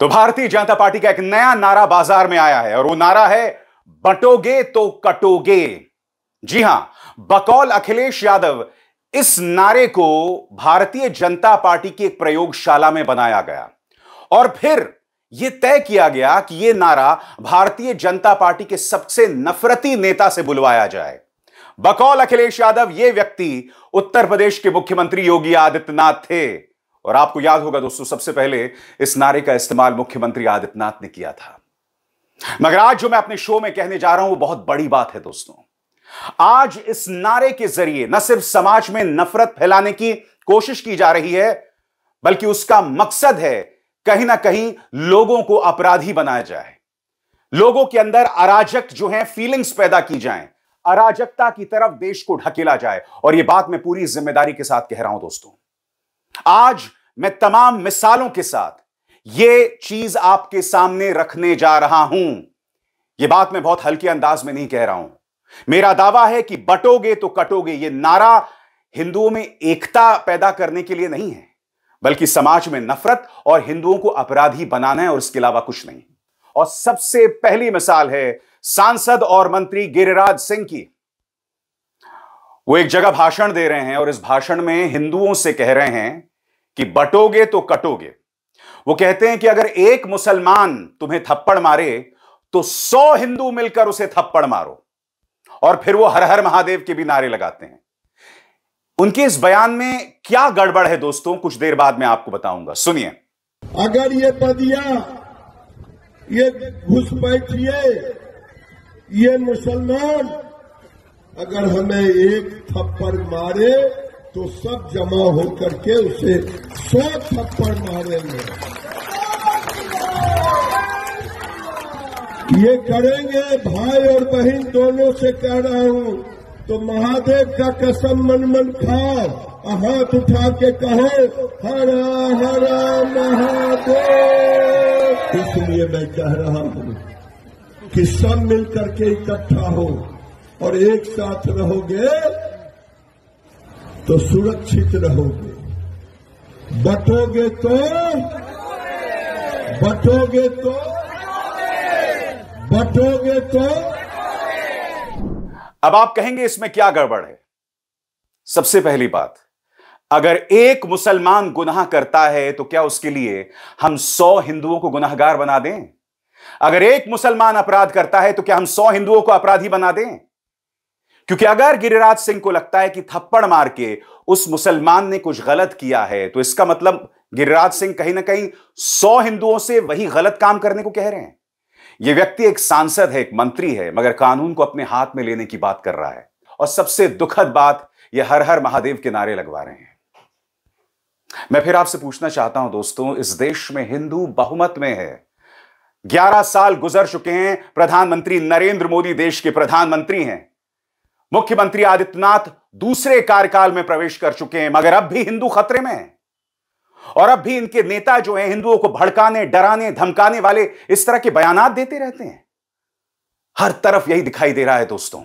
तो भारतीय जनता पार्टी का एक नया नारा बाजार में आया है और वो नारा है बटोगे तो कटोगे जी हां बकौल अखिलेश यादव इस नारे को भारतीय जनता पार्टी की एक प्रयोगशाला में बनाया गया और फिर यह तय किया गया कि यह नारा भारतीय जनता पार्टी के सबसे नफरती नेता से बुलवाया जाए बकौल अखिलेश यादव यह व्यक्ति उत्तर प्रदेश के मुख्यमंत्री योगी आदित्यनाथ थे और आपको याद होगा दोस्तों सबसे पहले इस नारे का इस्तेमाल मुख्यमंत्री आदित्यनाथ ने किया था मगर आज जो मैं अपने शो में कहने जा रहा हूं वो बहुत बड़ी बात है दोस्तों आज इस नारे के जरिए न सिर्फ समाज में नफरत फैलाने की कोशिश की जा रही है बल्कि उसका मकसद है कहीं ना कहीं लोगों को अपराधी बनाया जाए लोगों के अंदर अराजक जो है फीलिंग्स पैदा की जाए अराजकता की तरफ देश को ढकेला जाए और यह बात मैं पूरी जिम्मेदारी के साथ कह रहा हूं दोस्तों आज मैं तमाम मिसालों के साथ ये चीज आपके सामने रखने जा रहा हूं यह बात मैं बहुत हल्के अंदाज में नहीं कह रहा हूं मेरा दावा है कि बटोगे तो कटोगे ये नारा हिंदुओं में एकता पैदा करने के लिए नहीं है बल्कि समाज में नफरत और हिंदुओं को अपराधी बनाना है और इसके अलावा कुछ नहीं और सबसे पहली मिसाल है सांसद और मंत्री गिरिराज सिंह की वो एक जगह भाषण दे रहे हैं और इस भाषण में हिंदुओं से कह रहे हैं कि बटोगे तो कटोगे वो कहते हैं कि अगर एक मुसलमान तुम्हें थप्पड़ मारे तो सौ हिंदू मिलकर उसे थप्पड़ मारो और फिर वो हर हर महादेव के भी नारे लगाते हैं उनके इस बयान में क्या गड़बड़ है दोस्तों कुछ देर बाद मैं आपको बताऊंगा सुनिए अगर ये बदिया ये बैठिए ये मुसलमान अगर हमें एक थप्पड़ मारे तो सब जमा होकर के उसे सौ थप्पड़ मारेंगे ये करेंगे भाई और बहन दोनों से कह रहा हूं तो महादेव का कसम मन मन खाओ हाथ उठा के कहो हरा हरा महादेव इसलिए तो मैं कह रहा हूं कि सब मिलकर के इकट्ठा हो और एक साथ रहोगे तो सुरक्षित रहोगे बटोगे तो बटोगे तो बटोगे तो अब आप कहेंगे इसमें क्या गड़बड़ है सबसे पहली बात अगर एक मुसलमान गुनाह करता है तो क्या उसके लिए हम सौ हिंदुओं को गुनाहगार बना दें अगर एक मुसलमान अपराध करता है तो क्या हम सौ हिंदुओं को अपराधी बना दें क्योंकि अगर गिरिराज सिंह को लगता है कि थप्पड़ मार के उस मुसलमान ने कुछ गलत किया है तो इसका मतलब गिरिराज सिंह कहीं ना कहीं सौ हिंदुओं से वही गलत काम करने को कह रहे हैं यह व्यक्ति एक सांसद है एक मंत्री है मगर कानून को अपने हाथ में लेने की बात कर रहा है और सबसे दुखद बात यह हर हर महादेव के नारे लगवा रहे हैं मैं फिर आपसे पूछना चाहता हूं दोस्तों इस देश में हिंदू बहुमत में है 11 साल गुजर चुके हैं प्रधानमंत्री नरेंद्र मोदी देश के प्रधानमंत्री हैं मुख्यमंत्री आदित्यनाथ दूसरे कार्यकाल में प्रवेश कर चुके हैं मगर अब भी हिंदू खतरे में हैं और अब भी इनके नेता जो हैं हिंदुओं को भड़काने डराने धमकाने वाले इस तरह के बयान देते रहते हैं हर तरफ यही दिखाई दे रहा है दोस्तों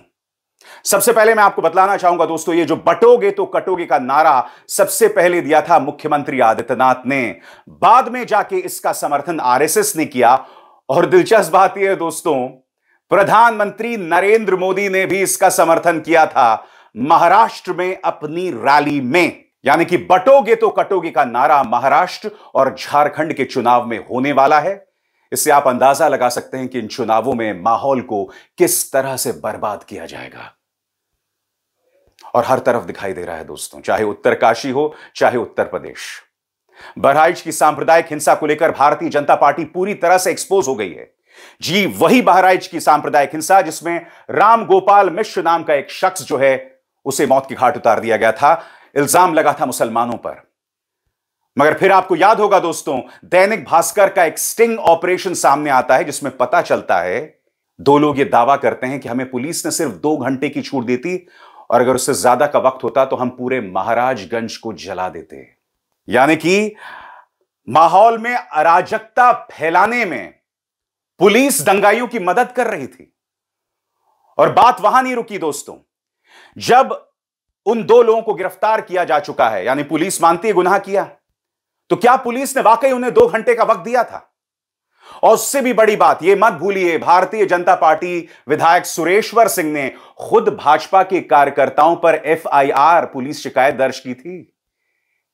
सबसे पहले मैं आपको बतलाना चाहूंगा दोस्तों ये जो बटोगे तो कटोगे का नारा सबसे पहले दिया था मुख्यमंत्री आदित्यनाथ ने बाद में जाके इसका समर्थन आरएसएस ने किया और दिलचस्प बात यह है दोस्तों प्रधानमंत्री नरेंद्र मोदी ने भी इसका समर्थन किया था महाराष्ट्र में अपनी रैली में यानी कि बटोगे तो कटोगे का नारा महाराष्ट्र और झारखंड के चुनाव में होने वाला है इससे आप अंदाजा लगा सकते हैं कि इन चुनावों में माहौल को किस तरह से बर्बाद किया जाएगा और हर तरफ दिखाई दे रहा है दोस्तों चाहे उत्तरकाशी हो चाहे उत्तर प्रदेश बहराइच की सांप्रदायिक हिंसा को लेकर भारतीय जनता पार्टी पूरी तरह से एक्सपोज हो गई है जी वही बहराइच की सांप्रदायिक हिंसा जिसमें राम गोपाल मिश्र नाम का एक शख्स जो है उसे मौत की घाट उतार दिया गया था इल्जाम लगा था मुसलमानों पर मगर फिर आपको याद होगा दोस्तों दैनिक भास्कर का एक स्टिंग ऑपरेशन सामने आता है जिसमें पता चलता है दो लोग ये दावा करते हैं कि हमें पुलिस ने सिर्फ दो घंटे की छूट दी थी और अगर उससे ज्यादा का वक्त होता तो हम पूरे महाराजगंज को जला देते यानी कि माहौल में अराजकता फैलाने में पुलिस दंगाइयों की मदद कर रही थी और बात वहां नहीं रुकी दोस्तों जब उन दो लोगों को गिरफ्तार किया जा चुका है यानी पुलिस मानती है गुनाह किया तो क्या पुलिस ने वाकई उन्हें दो घंटे का वक्त दिया था और उससे भी बड़ी बात यह मत भूलिए भारतीय जनता पार्टी विधायक सुरेश्वर सिंह ने खुद भाजपा के कार्यकर्ताओं पर एफआईआर पुलिस शिकायत दर्ज की थी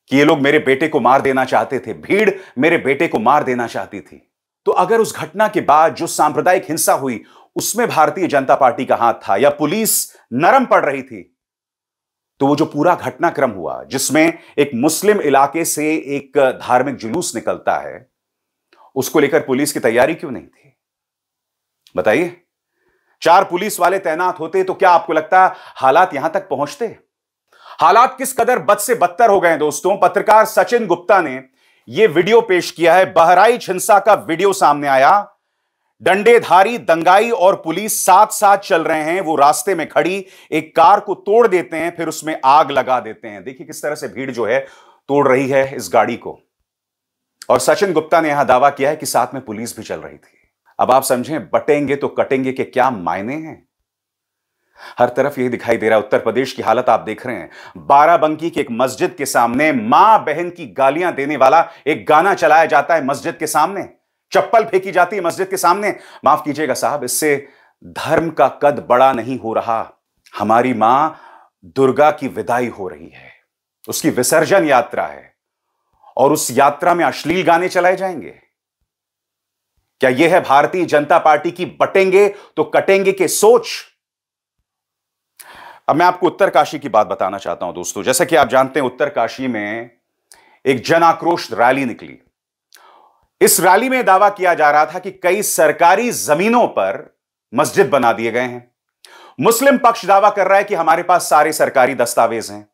कि ये लोग मेरे बेटे को मार देना चाहते थे भीड़ मेरे बेटे को मार देना चाहती थी तो अगर उस घटना के बाद जो सांप्रदायिक हिंसा हुई उसमें भारतीय जनता पार्टी का हाथ था या पुलिस नरम पड़ रही थी तो वो जो पूरा घटनाक्रम हुआ जिसमें एक मुस्लिम इलाके से एक धार्मिक जुलूस निकलता है उसको लेकर पुलिस की तैयारी क्यों नहीं थी बताइए चार पुलिस वाले तैनात होते तो क्या आपको लगता हालात यहां तक पहुंचते हालात किस कदर बद से बदतर हो गए दोस्तों पत्रकार सचिन गुप्ता ने यह वीडियो पेश किया है बहराइच हिंसा का वीडियो सामने आया डंडेधारी दंगाई और पुलिस साथ साथ चल रहे हैं वो रास्ते में खड़ी एक कार को तोड़ देते हैं फिर उसमें आग लगा देते हैं देखिए किस तरह से भीड़ जो है तोड़ रही है इस गाड़ी को और सचिन गुप्ता ने यहां दावा किया है कि साथ में पुलिस भी चल रही थी अब आप समझें बटेंगे तो कटेंगे के क्या मायने हैं हर तरफ यही दिखाई दे रहा है उत्तर प्रदेश की हालत आप देख रहे हैं बाराबंकी की एक मस्जिद के सामने मां बहन की गालियां देने वाला एक गाना चलाया जाता है मस्जिद के सामने चप्पल फेंकी जाती है मस्जिद के सामने माफ कीजिएगा साहब इससे धर्म का कद बड़ा नहीं हो रहा हमारी मां दुर्गा की विदाई हो रही है उसकी विसर्जन यात्रा है और उस यात्रा में अश्लील गाने चलाए जाएंगे क्या यह है भारतीय जनता पार्टी की बटेंगे तो कटेंगे के सोच अब मैं आपको उत्तरकाशी की बात बताना चाहता हूं दोस्तों जैसा कि आप जानते हैं उत्तरकाशी में एक जन आक्रोश रैली निकली इस रैली में दावा किया जा रहा था कि कई सरकारी जमीनों पर मस्जिद बना दिए गए हैं मुस्लिम पक्ष दावा कर रहा है कि हमारे पास सारे सरकारी दस्तावेज हैं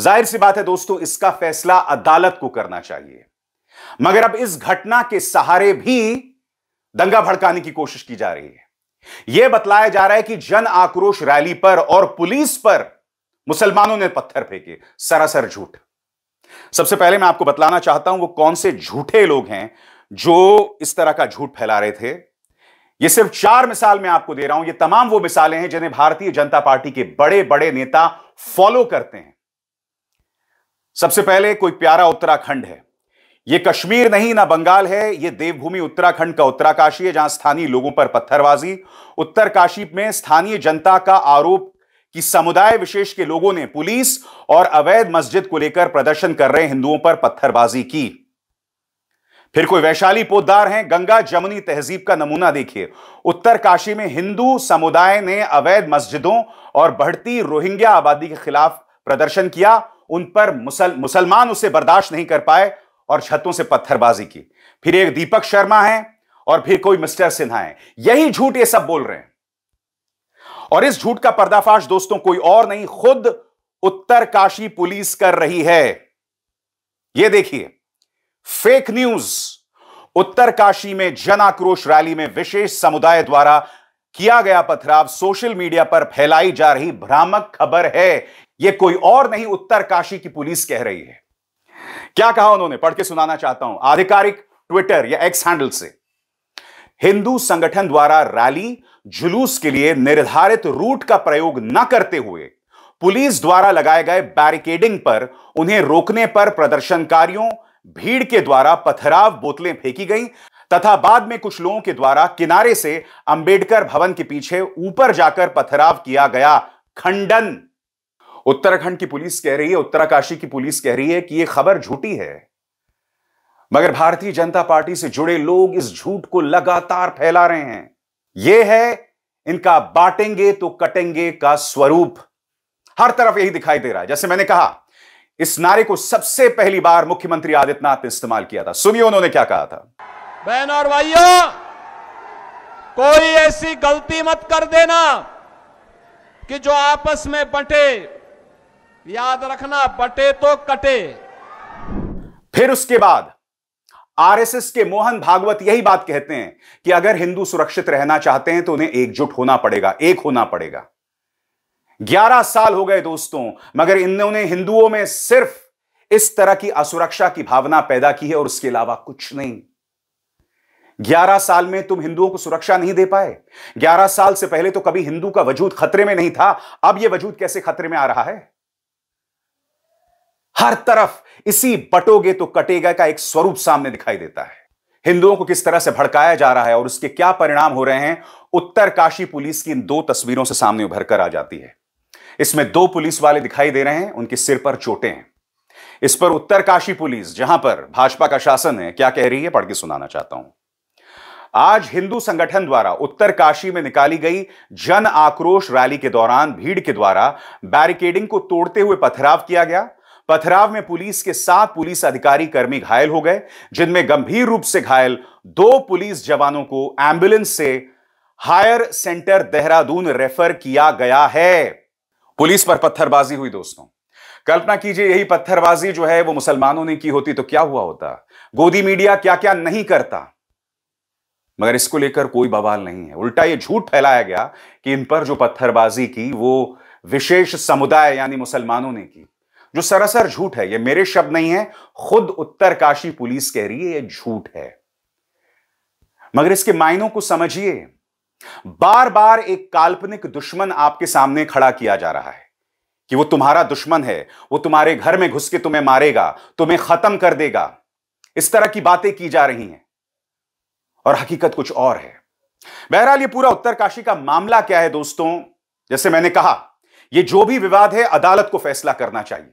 जाहिर सी बात है दोस्तों इसका फैसला अदालत को करना चाहिए मगर अब इस घटना के सहारे भी दंगा भड़काने की कोशिश की जा रही है यह बतलाया जा रहा है कि जन आक्रोश रैली पर और पुलिस पर मुसलमानों ने पत्थर फेंके सरासर झूठ सबसे पहले मैं आपको बतलाना चाहता हूं वो कौन से झूठे लोग हैं जो इस तरह का झूठ फैला रहे थे ये सिर्फ चार मिसाल मैं आपको दे रहा हूं ये तमाम वो मिसालें हैं जिन्हें भारतीय जनता पार्टी के बड़े बड़े नेता फॉलो करते हैं सबसे पहले कोई प्यारा उत्तराखंड है ये कश्मीर नहीं ना बंगाल है ये देवभूमि उत्तराखंड का उत्तराकाशी है जहां स्थानीय लोगों पर पत्थरबाजी उत्तरकाशी में स्थानीय जनता का आरोप कि समुदाय विशेष के लोगों ने पुलिस और अवैध मस्जिद को लेकर प्रदर्शन कर रहे हिंदुओं पर पत्थरबाजी की फिर कोई वैशाली पोदार हैं गंगा जमुनी तहजीब का नमूना देखिए उत्तरकाशी में हिंदू समुदाय ने अवैध मस्जिदों और बढ़ती रोहिंग्या आबादी के खिलाफ प्रदर्शन किया उन पर मुसल, मुसलमान उसे बर्दाश्त नहीं कर पाए और छतों से पत्थरबाजी की फिर एक दीपक शर्मा है और फिर कोई मिस्टर सिन्हा है यही झूठ ये सब बोल रहे हैं और इस झूठ का पर्दाफाश दोस्तों कोई और नहीं खुद उत्तरकाशी पुलिस कर रही है यह देखिए फेक न्यूज उत्तरकाशी में जन आक्रोश रैली में विशेष समुदाय द्वारा किया गया पथराव सोशल मीडिया पर फैलाई जा रही भ्रामक खबर है यह कोई और नहीं उत्तरकाशी की पुलिस कह रही है क्या कहा उन्होंने पढ़ के सुनाना चाहता हूं आधिकारिक ट्विटर या एक्स हैंडल से हिंदू संगठन द्वारा रैली जुलूस के लिए निर्धारित रूट का प्रयोग न करते हुए पुलिस द्वारा लगाए गए बैरिकेडिंग पर उन्हें रोकने पर प्रदर्शनकारियों भीड़ के द्वारा पथराव बोतलें फेंकी गई तथा बाद में कुछ लोगों के द्वारा किनारे से अंबेडकर भवन के पीछे ऊपर जाकर पथराव किया गया खंडन उत्तराखंड की पुलिस कह रही है उत्तराकाशी की पुलिस कह रही है कि यह खबर झूठी है मगर भारतीय जनता पार्टी से जुड़े लोग इस झूठ को लगातार फैला रहे हैं यह है इनका बांटेंगे तो कटेंगे का स्वरूप हर तरफ यही दिखाई दे रहा है जैसे मैंने कहा इस नारे को सबसे पहली बार मुख्यमंत्री आदित्यनाथ ने इस्तेमाल किया था सुनिए उन्होंने क्या कहा था बहन और भाइयों कोई ऐसी गलती मत कर देना कि जो आपस में बंटे याद रखना बटे तो कटे फिर उसके बाद आरएसएस के मोहन भागवत यही बात कहते हैं कि अगर हिंदू सुरक्षित रहना चाहते हैं तो उन्हें एकजुट होना पड़ेगा एक होना पड़ेगा ग्यारह साल हो गए दोस्तों मगर इन्होंने हिंदुओं में सिर्फ इस तरह की असुरक्षा की भावना पैदा की है और उसके अलावा कुछ नहीं ग्यारह साल में तुम हिंदुओं को सुरक्षा नहीं दे पाए ग्यारह साल से पहले तो कभी हिंदू का वजूद खतरे में नहीं था अब यह वजूद कैसे खतरे में आ रहा है हर तरफ इसी बटोगे तो कटेगा का एक स्वरूप सामने दिखाई देता है हिंदुओं को किस तरह से भड़काया जा रहा है और उसके क्या परिणाम हो रहे हैं उत्तर काशी पुलिस की इन दो तस्वीरों से सामने उभर कर आ जाती है इसमें दो पुलिस वाले दिखाई दे रहे हैं उनके सिर पर चोटें हैं इस पर उत्तर काशी पुलिस जहां पर भाजपा का शासन है क्या कह रही है पढ़ के सुनाना चाहता हूं आज हिंदू संगठन द्वारा उत्तर काशी में निकाली गई जन आक्रोश रैली के दौरान भीड़ के द्वारा बैरिकेडिंग को तोड़ते हुए पथराव किया गया पथराव में पुलिस के सात पुलिस अधिकारी कर्मी घायल हो गए जिनमें गंभीर रूप से घायल दो पुलिस जवानों को एम्बुलेंस से हायर सेंटर देहरादून रेफर किया गया है पुलिस पर पत्थरबाजी हुई दोस्तों कल्पना कीजिए यही पत्थरबाजी जो है वो मुसलमानों ने की होती तो क्या हुआ होता गोदी मीडिया क्या क्या नहीं करता मगर इसको लेकर कोई बवाल नहीं है उल्टा ये झूठ फैलाया गया कि इन पर जो पत्थरबाजी की वो विशेष समुदाय यानी मुसलमानों ने की जो सरासर झूठ है ये मेरे शब्द नहीं है खुद उत्तरकाशी पुलिस कह रही है ये झूठ है मगर इसके मायनों को समझिए बार बार एक काल्पनिक दुश्मन आपके सामने खड़ा किया जा रहा है कि वो तुम्हारा दुश्मन है वो तुम्हारे घर में घुस के तुम्हें मारेगा तुम्हें खत्म कर देगा इस तरह की बातें की जा रही हैं और हकीकत कुछ और है बहरहाल ये पूरा उत्तरकाशी का मामला क्या है दोस्तों जैसे मैंने कहा यह जो भी विवाद है अदालत को फैसला करना चाहिए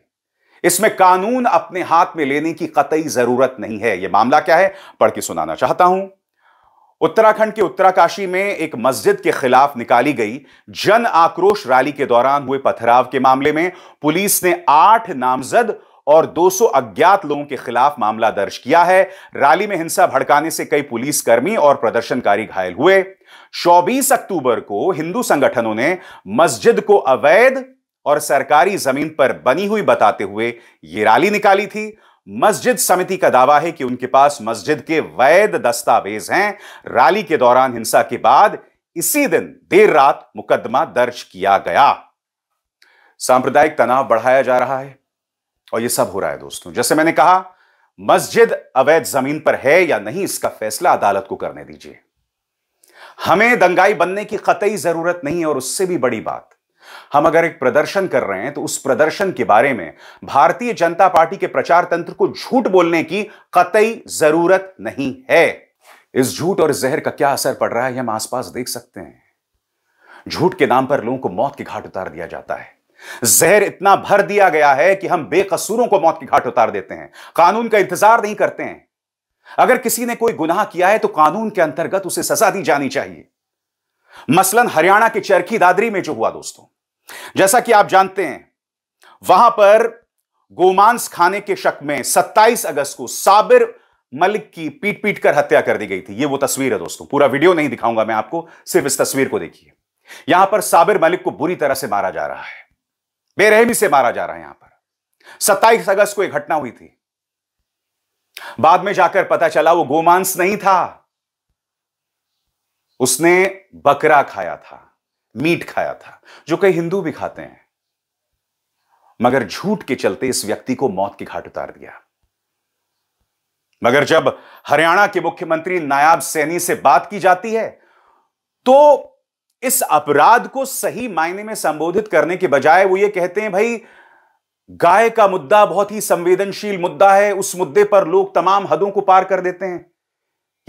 इसमें कानून अपने हाथ में लेने की कतई जरूरत नहीं है यह मामला क्या है पढ़ के सुनाना चाहता हूं उत्तराखंड के उत्तराकाशी में एक मस्जिद के खिलाफ निकाली गई जन आक्रोश रैली के दौरान हुए पथराव के मामले में पुलिस ने आठ नामजद और 200 अज्ञात लोगों के खिलाफ मामला दर्ज किया है रैली में हिंसा भड़काने से कई पुलिसकर्मी और प्रदर्शनकारी घायल हुए 24 अक्टूबर को हिंदू संगठनों ने मस्जिद को अवैध और सरकारी जमीन पर बनी हुई बताते हुए ये रैली निकाली थी मस्जिद समिति का दावा है कि उनके पास मस्जिद के वैध दस्तावेज हैं रैली के दौरान हिंसा के बाद इसी दिन देर रात मुकदमा दर्ज किया गया सांप्रदायिक तनाव बढ़ाया जा रहा है और यह सब हो रहा है दोस्तों जैसे मैंने कहा मस्जिद अवैध जमीन पर है या नहीं इसका फैसला अदालत को करने दीजिए हमें दंगाई बनने की कतई जरूरत नहीं है और उससे भी बड़ी बात हम अगर एक प्रदर्शन कर रहे हैं तो उस प्रदर्शन के बारे में भारतीय जनता पार्टी के प्रचार तंत्र को झूठ बोलने की कतई जरूरत नहीं है इस झूठ और जहर का क्या असर पड़ रहा है हम आसपास देख सकते हैं झूठ के नाम पर लोगों को मौत के घाट उतार दिया जाता है जहर इतना भर दिया गया है कि हम बेकसूरों को मौत के घाट उतार देते हैं कानून का इंतजार नहीं करते हैं अगर किसी ने कोई गुनाह किया है तो कानून के अंतर्गत उसे सजा दी जानी चाहिए मसलन हरियाणा के चरखी दादरी में जो हुआ दोस्तों जैसा कि आप जानते हैं वहां पर गोमांस खाने के शक में 27 अगस्त को साबिर मलिक की पीट पीट कर हत्या कर दी गई थी ये वो तस्वीर है दोस्तों पूरा वीडियो नहीं दिखाऊंगा मैं आपको सिर्फ इस तस्वीर को देखिए यहां पर साबिर मलिक को बुरी तरह से मारा जा रहा है बेरहमी से मारा जा रहा है यहां पर 27 अगस्त को एक घटना हुई थी बाद में जाकर पता चला वो गोमांस नहीं था उसने बकरा खाया था मीट खाया था जो कई हिंदू भी खाते हैं मगर झूठ के चलते इस व्यक्ति को मौत की घाट उतार दिया मगर जब हरियाणा के मुख्यमंत्री नायाब सैनी से बात की जाती है तो इस अपराध को सही मायने में संबोधित करने के बजाय वो ये कहते हैं भाई गाय का मुद्दा बहुत ही संवेदनशील मुद्दा है उस मुद्दे पर लोग तमाम हदों को पार कर देते हैं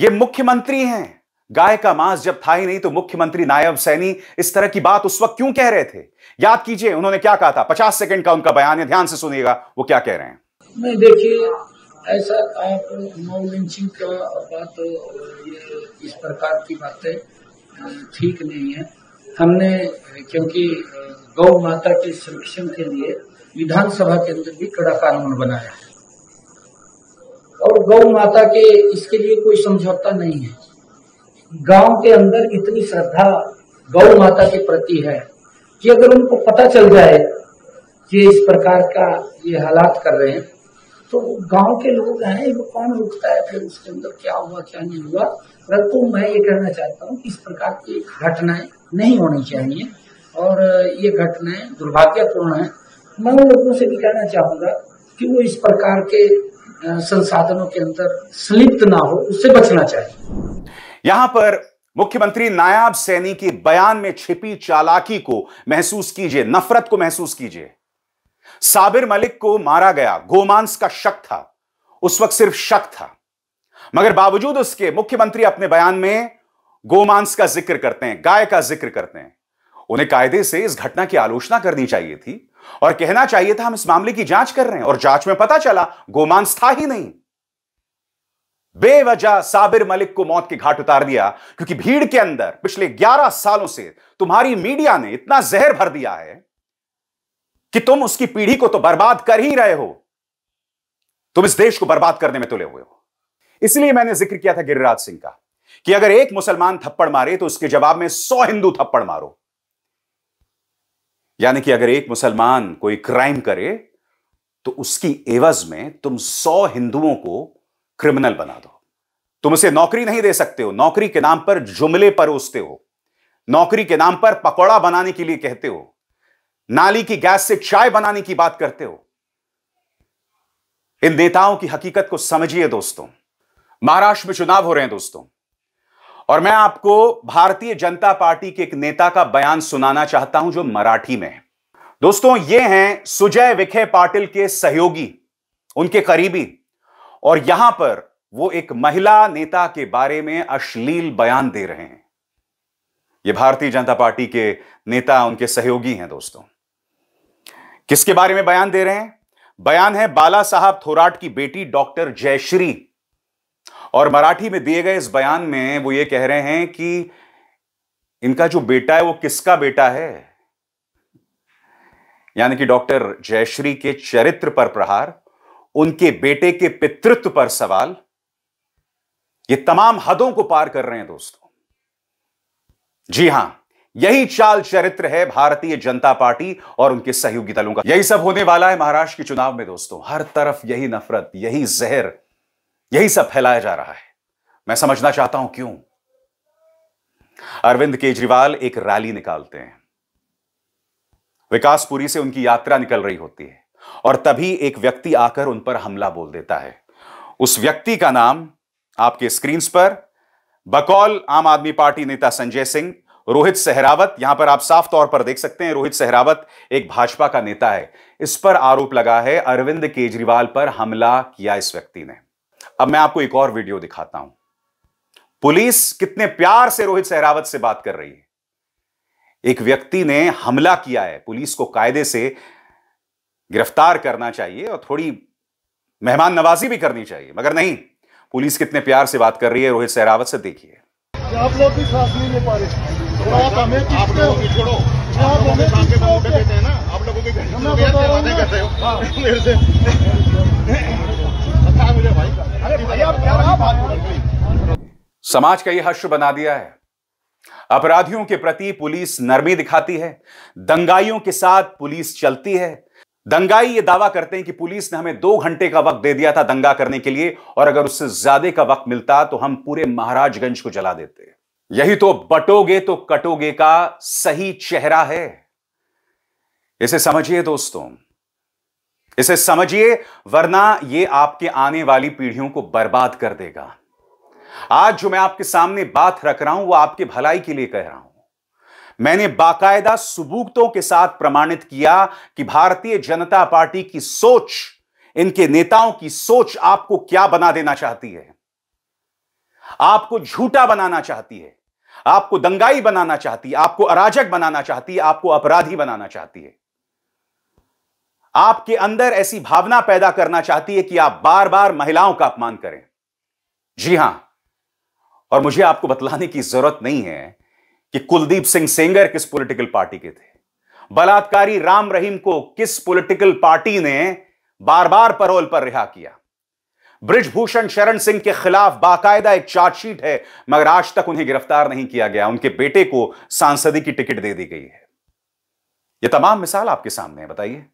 ये मुख्यमंत्री हैं गाय का मांस जब था ही नहीं तो मुख्यमंत्री नायब सैनी इस तरह की बात उस वक्त क्यों कह रहे थे याद कीजिए उन्होंने क्या कहा था पचास सेकंड का उनका बयान है ध्यान से सुनिएगा वो क्या कह रहे हैं नहीं देखिए ऐसा आप नाउ लिंचिंग का बात इस प्रकार की बातें ठीक नहीं है हमने क्योंकि गौ माता के संरक्षण के लिए विधानसभा के अंदर भी कड़ा कानून बनाया है और गौ माता के इसके लिए कोई समझौता नहीं है गांव के अंदर इतनी श्रद्धा गौ माता के प्रति है कि अगर उनको पता चल जाए कि इस प्रकार का ये हालात कर रहे हैं तो गांव के लोग हैं वो कौन रुकता है फिर उसके अंदर क्या हुआ क्या नहीं हुआ परंतु तो मैं ये कहना चाहता हूँ कि इस प्रकार की घटनाएं नहीं होनी चाहिए और ये घटनाएं दुर्भाग्यपूर्ण है मैं उन लोगों से भी कहना चाहूंगा कि वो इस प्रकार के संसाधनों के अंदर स्लिप्त ना हो उससे बचना चाहिए यहां पर मुख्यमंत्री नायाब सैनी के बयान में छिपी चालाकी को महसूस कीजिए नफरत को महसूस कीजिए साबिर मलिक को मारा गया गोमांस का शक था उस वक्त सिर्फ शक था मगर बावजूद उसके मुख्यमंत्री अपने बयान में गोमांस का जिक्र करते हैं गाय का जिक्र करते हैं उन्हें कायदे से इस घटना की आलोचना करनी चाहिए थी और कहना चाहिए था हम इस मामले की जांच कर रहे हैं और जांच में पता चला गोमांस था ही नहीं बेवजह साबिर मलिक को मौत के घाट उतार दिया क्योंकि भीड़ के अंदर पिछले 11 सालों से तुम्हारी मीडिया ने इतना जहर भर दिया है कि तुम उसकी पीढ़ी को तो बर्बाद कर ही रहे हो तुम इस देश को बर्बाद करने में तुले हुए हो इसलिए मैंने जिक्र किया था गिरिराज सिंह का कि अगर एक मुसलमान थप्पड़ मारे तो उसके जवाब में सौ हिंदू थप्पड़ मारो यानी कि अगर एक मुसलमान कोई क्राइम करे तो उसकी एवज में तुम सौ हिंदुओं को क्रिमिनल बना दो तुम उसे नौकरी नहीं दे सकते हो नौकरी के नाम पर जुमले परोसते हो नौकरी के नाम पर पकौड़ा बनाने के लिए कहते हो नाली की गैस से चाय बनाने की बात करते हो इन नेताओं की हकीकत को समझिए दोस्तों महाराष्ट्र में चुनाव हो रहे हैं दोस्तों और मैं आपको भारतीय जनता पार्टी के एक नेता का बयान सुनाना चाहता हूं जो मराठी में है दोस्तों ये हैं सुजय विखे पाटिल के सहयोगी उनके करीबी और यहां पर वो एक महिला नेता के बारे में अश्लील बयान दे रहे हैं ये भारतीय जनता पार्टी के नेता उनके सहयोगी हैं दोस्तों किसके बारे में बयान दे रहे हैं बयान है बाला साहब थोराट की बेटी डॉक्टर जयश्री और मराठी में दिए गए इस बयान में वो ये कह रहे हैं कि इनका जो बेटा है वो किसका बेटा है यानी कि डॉक्टर जयश्री के चरित्र पर प्रहार उनके बेटे के पितृत्व पर सवाल ये तमाम हदों को पार कर रहे हैं दोस्तों जी हां यही चाल चरित्र है भारतीय जनता पार्टी और उनके सहयोगी दलों का यही सब होने वाला है महाराष्ट्र के चुनाव में दोस्तों हर तरफ यही नफरत यही जहर यही सब फैलाया जा रहा है मैं समझना चाहता हूं क्यों अरविंद केजरीवाल एक रैली निकालते हैं विकासपुरी से उनकी यात्रा निकल रही होती है और तभी एक व्यक्ति आकर उन पर हमला बोल देता है उस व्यक्ति का नाम आपके स्क्रीन पर बकौल आम आदमी पार्टी नेता संजय सिंह रोहित सहरावत यहां पर आप साफ तौर पर देख सकते हैं रोहित सहरावत एक भाजपा का नेता है इस पर आरोप लगा है अरविंद केजरीवाल पर हमला किया इस व्यक्ति ने अब मैं आपको एक और वीडियो दिखाता हूं पुलिस कितने प्यार से रोहित सहरावत से बात कर रही है एक व्यक्ति ने हमला किया है पुलिस को कायदे से गिरफ्तार करना चाहिए और थोड़ी मेहमान नवाजी भी करनी चाहिए मगर नहीं पुलिस कितने प्यार से बात कर रही है रोहित सहरावत से देखिए आप लोग भी सांस नहीं ले पा रहे तो हमें आप लोगों की छोड़ो आप के ना आप लोगों के घर बातें हो मेरे से अच्छा मुझे भाई अरे क्या बात समाज का यह हश्र बना दिया है अपराधियों के प्रति पुलिस नरमी दिखाती है दंगाइयों के साथ पुलिस चलती है दंगाई ये दावा करते हैं कि पुलिस ने हमें दो घंटे का वक्त दे दिया था दंगा करने के लिए और अगर उससे ज्यादा का वक्त मिलता तो हम पूरे महाराजगंज को जला देते यही तो बटोगे तो कटोगे का सही चेहरा है इसे समझिए दोस्तों इसे समझिए वरना ये आपके आने वाली पीढ़ियों को बर्बाद कर देगा आज जो मैं आपके सामने बात रख रहा हूं वो आपके भलाई के लिए कह रहा हूं मैंने बाकायदा सबूतों के साथ प्रमाणित किया कि भारतीय जनता पार्टी की सोच इनके नेताओं की सोच आपको क्या बना देना चाहती है आपको झूठा बनाना चाहती है आपको दंगाई बनाना चाहती है आपको अराजक बनाना चाहती है आपको अपराधी बनाना चाहती है आपके अंदर ऐसी भावना पैदा करना चाहती है कि आप बार बार महिलाओं का अपमान करें जी हां और मुझे आपको बतलाने की जरूरत नहीं है कि कुलदीप सिंह सेंगर किस पॉलिटिकल पार्टी के थे बलात्कारी राम रहीम को किस पॉलिटिकल पार्टी ने बार बार परोल पर रिहा किया ब्रिजभूषण शरण सिंह के खिलाफ बाकायदा एक चार्जशीट है मगर आज तक उन्हें गिरफ्तार नहीं किया गया उनके बेटे को सांसदी की टिकट दे दी गई है यह तमाम मिसाल आपके सामने है बताइए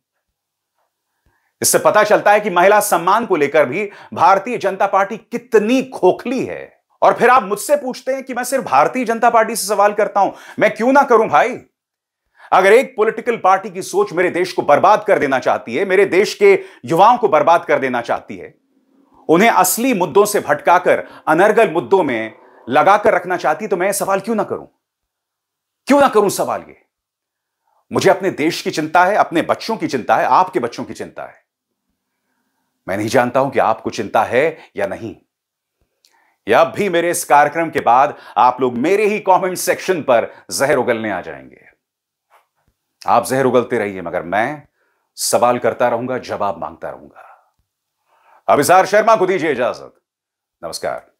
इससे पता चलता है कि महिला सम्मान को लेकर भी भारतीय जनता पार्टी कितनी खोखली है और फिर आप मुझसे पूछते हैं कि मैं सिर्फ भारतीय जनता पार्टी से सवाल करता हूं मैं क्यों ना करूं भाई अगर एक पॉलिटिकल पार्टी की सोच मेरे देश को बर्बाद कर देना चाहती है मेरे देश के युवाओं को बर्बाद कर देना चाहती है उन्हें असली मुद्दों से भटकाकर अनर्गल मुद्दों में लगाकर रखना चाहती तो मैं सवाल क्यों ना करूं क्यों ना करूं सवाल ये मुझे अपने देश की चिंता है अपने बच्चों की चिंता है आपके बच्चों की चिंता है मैं नहीं जानता हूं कि आपको चिंता है या नहीं या भी मेरे इस कार्यक्रम के बाद आप लोग मेरे ही कमेंट सेक्शन पर जहर उगलने आ जाएंगे आप जहर उगलते रहिए मगर मैं सवाल करता रहूंगा जवाब मांगता रहूंगा अभिसार शर्मा को दीजिए इजाजत नमस्कार